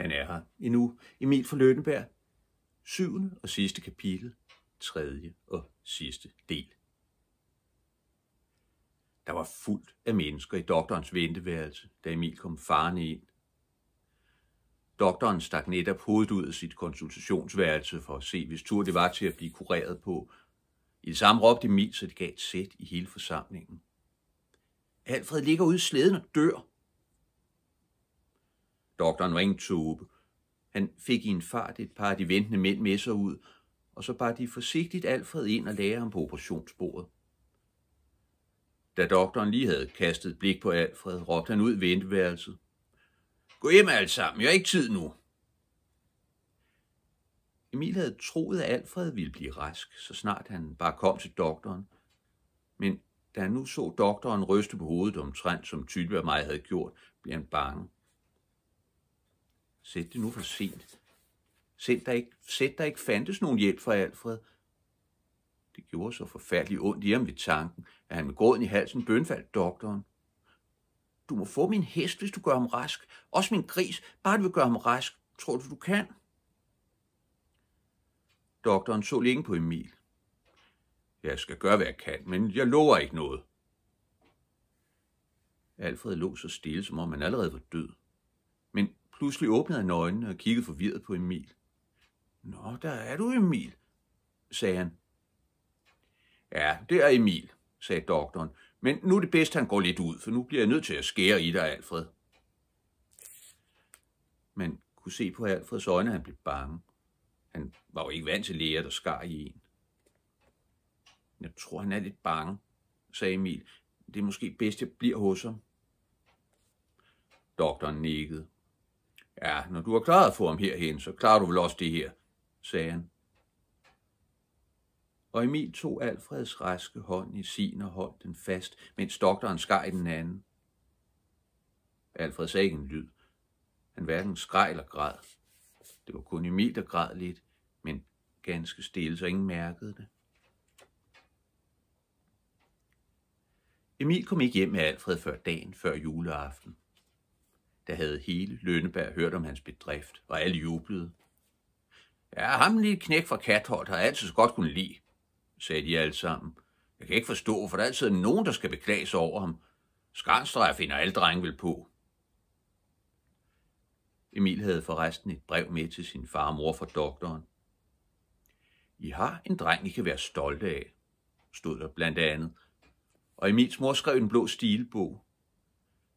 Han er her endnu. Emil fra Lønneberg. Syvende og sidste kapitel. Tredje og sidste del. Der var fuldt af mennesker i doktorens venteværelse, da Emil kom farne ind. Doktoren stak netop hovedet ud af sit konsultationsværelse for at se, hvis tur det var til at blive kureret på. I det samme råbte Emil, så det gav et sæt i hele forsamlingen. Alfred ligger ude i slæden og dør, Doktoren var Han fik i en fart et par af de ventende mænd med sig ud, og så bar de forsigtigt Alfred ind og lagde ham på operationsbordet. Da doktoren lige havde kastet blik på Alfred, råbte han ud ved venteværelset. Gå hjem alle sammen, jeg har ikke tid nu. Emil havde troet, at Alfred ville blive rask, så snart han bare kom til doktoren. Men da han nu så doktoren ryste på hovedet omtrent, som tydeligt mig havde gjort, blev han bange. Sæt det nu for sent. Sæt der ikke, sæt der ikke fandtes nogen hjælp for Alfred. Det gjorde så forfærdeligt ondt i ham ved tanken, at han med gråden i halsen bønfaldt doktoren. Du må få min hest, hvis du gør ham rask. Også min gris, bare du vil gøre ham rask. Tror du, du kan? Doktoren så længe på Emil. Jeg skal gøre, hvad jeg kan, men jeg lover ikke noget. Alfred lå så stille, som om han allerede var død. Pludselig åbnede han øjnene og kiggede forvirret på Emil. Nå, der er du, Emil, sagde han. Ja, det er Emil, sagde doktoren. Men nu er det bedst, han går lidt ud, for nu bliver jeg nødt til at skære i dig, Alfred. Man kunne se på Alfreds øjne, at han blev bange. Han var jo ikke vant til læger, der skar i en. Jeg tror, han er lidt bange, sagde Emil. Det er måske bedst, jeg bliver hos ham. Doktoren nikkede. Ja, når du har klaret for ham herhen, så klarer du vel også det her, sagde han. Og Emil tog Alfreds raske hånd i sin og holdt den fast, mens doktoren skar i den anden. Alfred sagde ikke en lyd. Han hverken skreg eller græd. Det var kun Emil, der græd lidt, men ganske stille, så ingen mærkede det. Emil kom ikke hjem med Alfred før dagen før juleaften der havde hele Lønneberg hørt om hans bedrift, og alle jublede. Ja, ham lige knæk fra Katholdt har jeg altid så godt kunne lide, sagde de alle sammen. Jeg kan ikke forstå, for der er altid nogen, der skal beklage sig over ham. Skarnstreger finder alle drenge vel på. Emil havde forresten et brev med til sin far og mor fra doktoren. I har en dreng, I kan være stolte af, stod der blandt andet. Og Emils mor skrev en blå stilbog,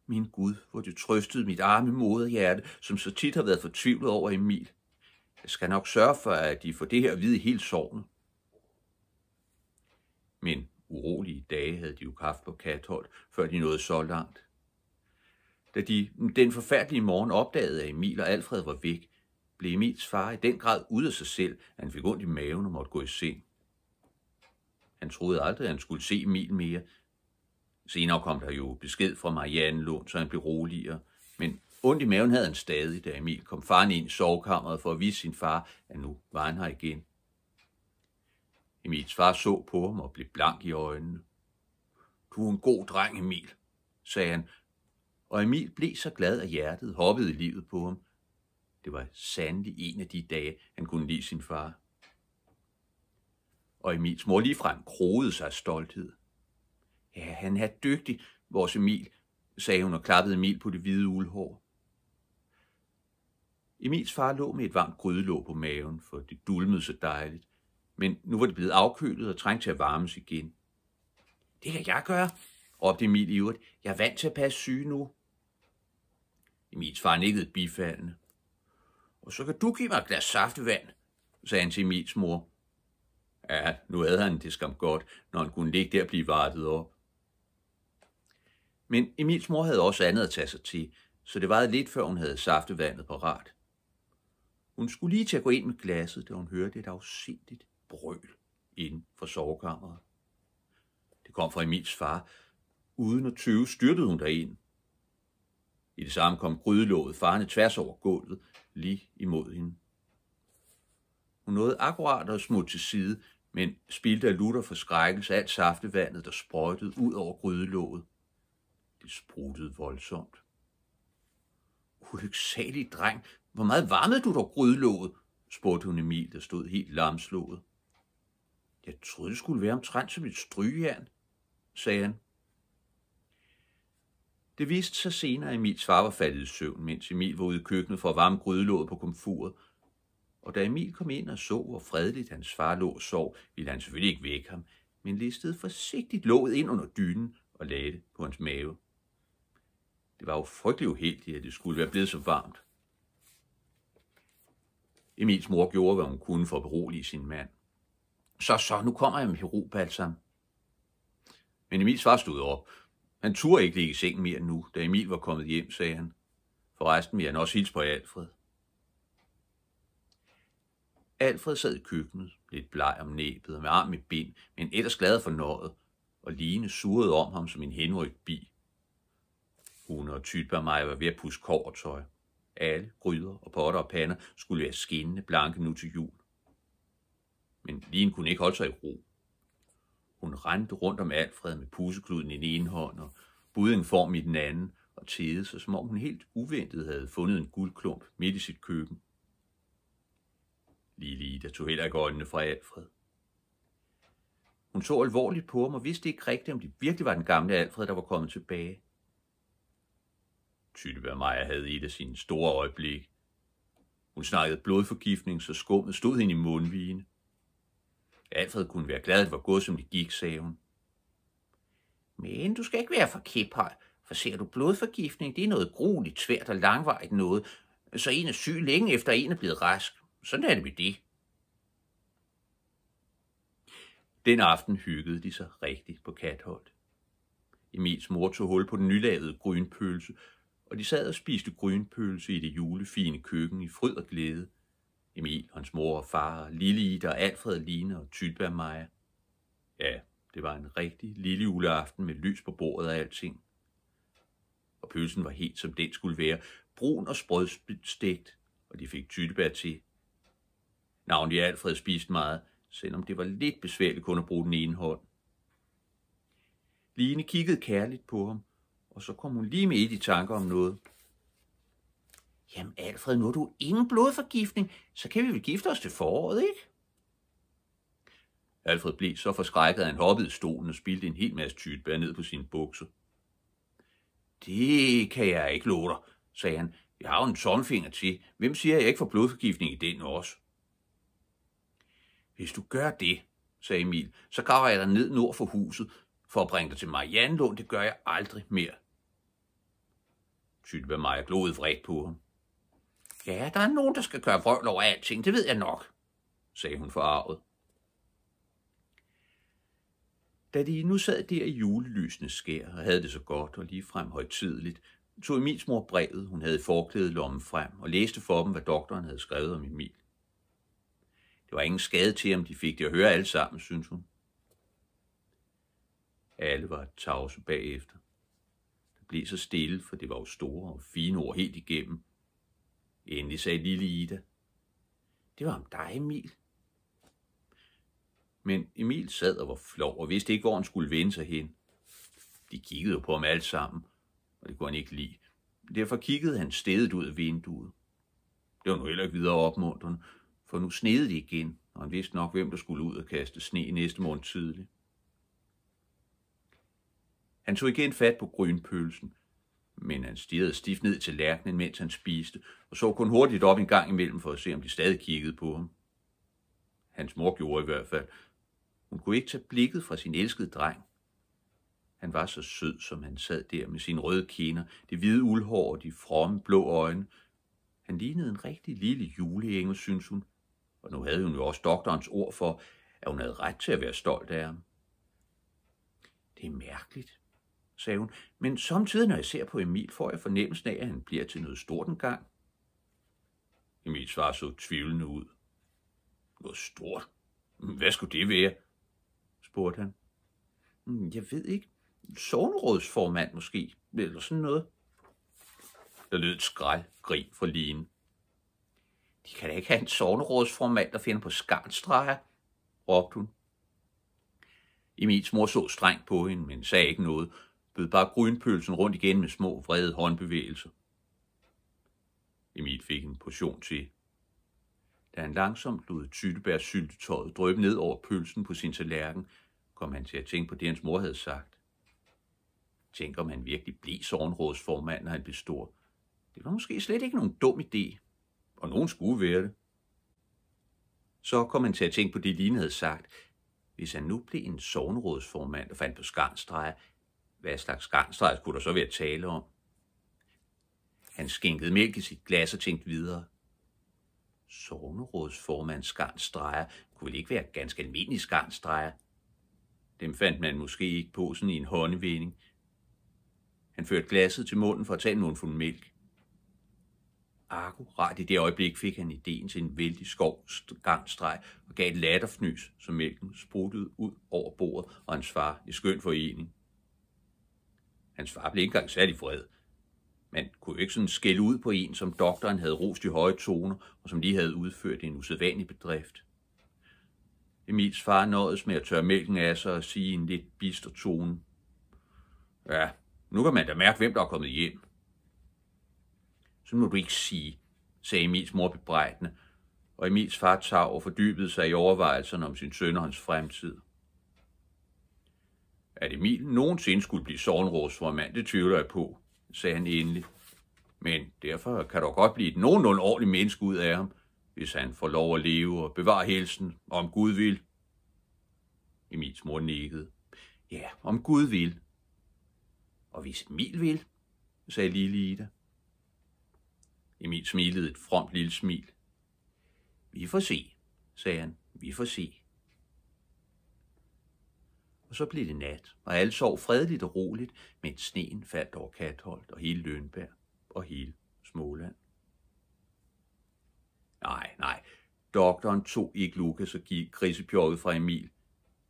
min Gud, hvor du trøstede mit arme moderhjerte, som så tit har været fortvivlet over Emil. Jeg skal nok sørge for, at de får det her at vide helt sovende. Men urolige dage havde de jo haft på Kathold, før de nåede så langt. Da de den forfærdelige morgen opdagede, at Emil og Alfred var væk, blev Emils far i den grad ude af sig selv, at han fik ondt i maven og måtte gå i seng. Han troede aldrig, at han skulle se Emil mere, Senere kom der jo besked fra Marianne Lund, så han blev roligere, men ondt i maven havde han stadig, da Emil kom faren ind i sovekammeret for at vise sin far, at nu var han her igen. Emils far så på ham og blev blank i øjnene. Du er en god dreng, Emil, sagde han, og Emil blev så glad at hjertet, hoppede i livet på ham. Det var sandelig en af de dage, han kunne lide sin far. Og Emils mor ligefrem kroede sig af stolthed. Ja, han er dygtig, vores Emil, sagde hun og klappede Emil på det hvide uldhår. Emils far lå med et varmt grydelåg på maven, for det dulmede så dejligt. Men nu var det blevet afkølet og trængte til at varmes igen. Det kan jeg gøre, råbte Emil i øvrigt. Jeg er vant til at passe syge nu. Emils far nikkede bifaldende. Og så kan du give mig et glas saftevand, sagde han til Emils mor. Ja, nu havde han det skam godt, når han kunne ligge der og blive vartet op. Men Emils mor havde også andet at tage sig til, så det varede lidt, før hun havde vandet parat. Hun skulle lige til at gå ind med glasset, da hun hørte et afsindigt brøl inden for sovekammeret. Det kom fra Emils far. Uden at tøve styrtede hun derind. I det samme kom grydelåget farne tværs over gulvet, lige imod hende. Hun nåede akkurat at smutte til side, men spildte af lutter for skrækkelse alt saftevandet, der sprøjtede ud over grydelåget det spruttede voldsomt. Ulyksalig dreng, hvor meget varmede du dog grydlået? spurgte hun Emil, der stod helt lamslået. Jeg troede, det skulle være omtrent som et strygejern, sagde han. Det viste sig senere, at Emils far var faldet i søvn, mens Emil var ude i køkkenet for at varme grydelåget på komfuret. Og da Emil kom ind og så, hvor fredeligt hans far lå og sov, ville han selvfølgelig ikke vække ham, men listede forsigtigt låget ind under dynen og lagde det på hans mave. Det var jo frygtelig uheldigt, at det skulle være blevet så varmt. Emils mor gjorde, hvad hun kunne for at berolige sin mand. Så, så, nu kommer jeg med herobalsam. Men Emil svar stod op. Han turde ikke ligge i sengen mere nu, da Emil var kommet hjem, sagde han. Forresten vil han også hilse på Alfred. Alfred sad i køkkenet, lidt bleg om næbet og med arm i bind, men ellers glad for noget, og Line surrede om ham som en henrygt bi. Hun og Tyt og mig var ved at pusse kår og tøj. Alle gryder og potter og pander skulle være skinnende blanke nu til jul. Men Lin kunne ikke holde sig i ro. Hun rendte rundt om Alfred med pusekluden i den ene hånd og en form i den anden og tede sig, som om hun helt uventet havde fundet en guldklump midt i sit køkken. Lille der tog heller ikke øjnene fra Alfred. Hun så alvorligt på ham og vidste ikke rigtigt, om det virkelig var den gamle Alfred, der var kommet tilbage. Sylvia Maja havde et af sine store øjeblik. Hun snakkede blodforgiftning, så skummet stod hende i mundvigen. Alfred kunne være glad, at det var gået, som det gik, sagde hun. Men du skal ikke være for kæphøj, for ser du blodforgiftning, det er noget grueligt, svært og langvejt noget, så en er syg længe efter en er blevet rask. Sådan er det med det. Den aften hyggede de sig rigtigt på Katholdt. Emils mor tog hul på den nylavede grønpølse, og de sad og spiste grønpølse i det julefine køkken i fryd og glæde. Emil, hans mor og far, Lille Ida og Alfred Line og Tylberg Maja. Ja, det var en rigtig lille juleaften med lys på bordet og alting. Og pølsen var helt som den skulle være, brun og sprødstegt, og de fik tyttebær til. i Alfred spiste meget, selvom det var lidt besværligt kun at bruge den ene hånd. Line kiggede kærligt på ham, og så kom hun lige med i de tanker om noget. Jamen Alfred, nu har du ingen blodforgiftning, så kan vi vel gifte os til foråret, ikke? Alfred blev så forskrækket, at han hoppede i stolen og spildte en hel masse bær ned på sine bukser. Det kan jeg ikke love dig, sagde han. Jeg har jo en tomfinger til. Hvem siger, at jeg ikke får blodforgiftning i den også? Hvis du gør det, sagde Emil, så graver jeg dig ned nord for huset for at bringe dig til Lund. Det gør jeg aldrig mere. Sylva Maja glodede vredt på ham. Ja, der er nogen, der skal køre vrøvl over alting, det ved jeg nok, sagde hun forarvet. Da de nu sad der i julelysene skær og havde det så godt og ligefrem højtideligt, tog Emils mor brevet, hun havde forklædet lommen frem, og læste for dem, hvad doktoren havde skrevet om Emil. Det var ingen skade til, om de fik det at høre alle sammen, synes hun. Alle var tavse bagefter blev så stille, for det var jo store og fine ord helt igennem. Endelig sagde lille Ida. Det var om dig, Emil. Men Emil sad og var flov og vidste ikke, hvor han skulle vende sig hen. De kiggede på ham alle sammen, og det kunne han ikke lide. Derfor kiggede han stedet ud af vinduet. Det var nu heller ikke videre opmuntrende, for nu snede det igen, og han vidste nok, hvem der skulle ud og kaste sne næste morgen tidlig. Han tog igen fat på grønpølsen, men han stirrede stift ned til lærkenen, mens han spiste, og så kun hurtigt op en gang imellem for at se, om de stadig kiggede på ham. Hans mor gjorde i hvert fald. Hun kunne ikke tage blikket fra sin elskede dreng. Han var så sød, som han sad der med sine røde kinder, det hvide uldhår og de fromme blå øjne. Han lignede en rigtig lille juleengel, synes hun. Og nu havde hun jo også doktorens ord for, at hun havde ret til at være stolt af ham. Det er mærkeligt, sagde hun, men samtidig, når jeg ser på Emil, får jeg fornemmelsen af, at han bliver til noget stort gang. Emil svar så tvivlende ud. Noget stort? Hvad skulle det være? spurgte han. Hmm, jeg ved ikke. Sovnerådsformand måske, eller sådan noget. Der lød et grin fra Line. De kan da ikke have en sovnerådsformand, der finder på skarnstreger, råbte hun. Emils mor så strengt på hende, men sagde ikke noget, bød bare grynpølsen rundt igen med små, vrede håndbevægelser. Emil fik en portion til. Da han langsomt lod Tyttebærs syltetøjet drøbe ned over pølsen på sin tallerken, kom han til at tænke på det, hans mor havde sagt. Tænk om han virkelig blev sovnrådsformand, når han blev stor. Det var måske slet ikke nogen dum idé, og nogen skulle være det. Så kom han til at tænke på det, Line havde sagt. Hvis han nu blev en sovnrådsformand og fandt på skarnstreger, hvad slags garnstreg skulle der så være tale om? Han skænkede mælk i sit glas og tænkte videre. Sognerådsformands skarnstreger kunne vel ikke være ganske almindelig skarnstreger. Dem fandt man måske ikke på sådan i en håndvinding. Han førte glasset til munden for at tage nogen fuld mælk. Akkurat i det øjeblik fik han ideen til en vældig skov gangstreg og gav et latterfnys, som mælken spruttede ud over bordet og hans far i skøn forening Hans far blev ikke engang særlig vred. Man kunne jo ikke sådan skælde ud på en, som doktoren havde rost i høje toner, og som lige havde udført en usædvanlig bedrift. Emils far nåedes med at tørre mælken af sig og sige en lidt bister tone. Ja, nu kan man da mærke, hvem der er kommet hjem. Så må du ikke sige, sagde Emils mor bebrejdende, og Emils far og fordybede sig i overvejelserne om sin søn og hans fremtid. At Emil nogensinde skulle blive sovnrådsformand, det tvivler jeg på, sagde han endelig. Men derfor kan der godt blive et nogenlunde ordentligt menneske ud af ham, hvis han får lov at leve og bevare helsen, om Gud vil. Emils mor nikkede. Ja, om Gud vil. Og hvis Emil vil, sagde lille Ida. Emil smilede et fromt lille smil. Vi får se, sagde han. Vi får se og så blev det nat, og alle sov fredeligt og roligt, mens sneen faldt over Katholdt og hele Lønberg og hele Småland. Nej, nej, doktoren tog ikke Lukas og gik grisepjokket fra Emil.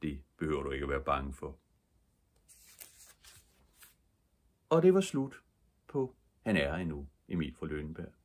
Det behøver du ikke at være bange for. Og det var slut på Han er endnu Emil fra Lønberg.